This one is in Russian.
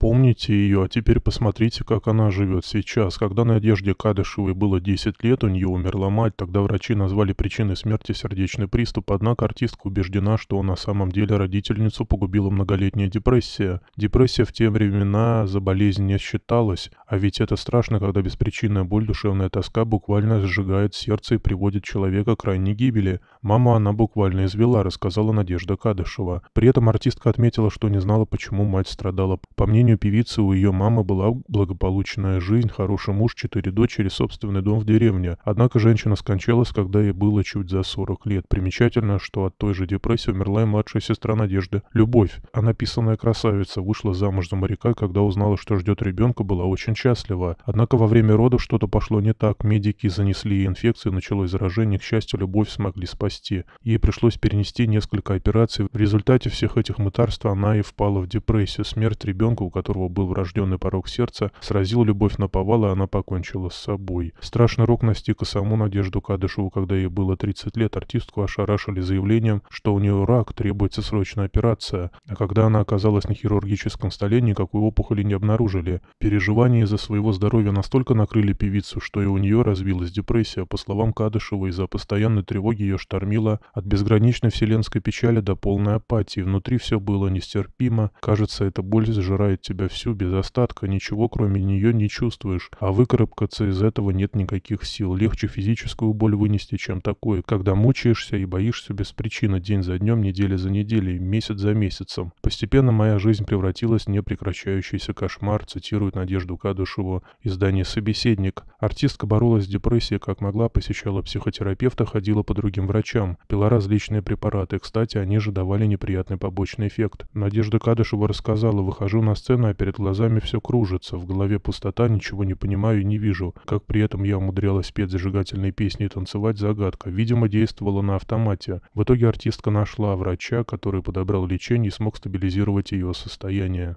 Помните ее, а теперь посмотрите, как она живет сейчас. Когда Надежде Кадышевой было 10 лет, у нее умерла мать, тогда врачи назвали причиной смерти сердечный приступ, однако артистка убеждена, что на самом деле родительницу погубила многолетняя депрессия. Депрессия в те времена за болезнь не считалась, а ведь это страшно, когда беспричинная боль, душевная тоска буквально сжигает сердце и приводит человека к крайней гибели. Маму она буквально извела, рассказала Надежда Кадышева. При этом артистка отметила, что не знала, почему мать страдала. По мнению сожалению, певицы у ее мамы была благополучная жизнь, хороший муж, четыре дочери, собственный дом в деревне. Однако женщина скончалась, когда ей было чуть за 40 лет. Примечательно, что от той же депрессии умерла и младшая сестра Надежды, Любовь. Она писанная красавица, вышла замуж за моряка, когда узнала, что ждет ребенка, была очень счастлива. Однако во время родов что-то пошло не так. Медики занесли ей инфекцию, началось заражение, к счастью, Любовь смогли спасти. Ей пришлось перенести несколько операций. В результате всех этих мытарств она и впала в депрессию. Смерть ребенка, у которого был врожденный порог сердца, сразил любовь наповала, и она покончила с собой. Страшный рок настиг и саму Надежду Кадышеву, когда ей было 30 лет, артистку ошарашили заявлением, что у нее рак, требуется срочная операция. А когда она оказалась на хирургическом столе, никакой опухоли не обнаружили. Переживания из-за своего здоровья настолько накрыли певицу, что и у нее развилась депрессия. По словам Кадышева, из-за постоянной тревоги ее штормило от безграничной вселенской печали до полной апатии. Внутри все было нестерпимо. Кажется, эта боль сжирает себя всю, без остатка, ничего кроме нее не чувствуешь, а выкарабкаться из этого нет никаких сил. Легче физическую боль вынести, чем такое, когда мучаешься и боишься без причины день за днем, неделя за неделей, месяц за месяцем. Постепенно моя жизнь превратилась в непрекращающийся кошмар, цитирует Надежду Кадышеву, издание «Собеседник». Артистка боролась с депрессией как могла, посещала психотерапевта, ходила по другим врачам, пила различные препараты. Кстати, они же давали неприятный побочный эффект. Надежда Кадышева рассказала, выхожу на сцену, экрана, а перед глазами все кружится, в голове пустота, ничего не понимаю и не вижу. Как при этом я умудрялась петь зажигательные песни и танцевать, загадка. Видимо, действовала на автомате. В итоге артистка нашла врача, который подобрал лечение и смог стабилизировать ее состояние.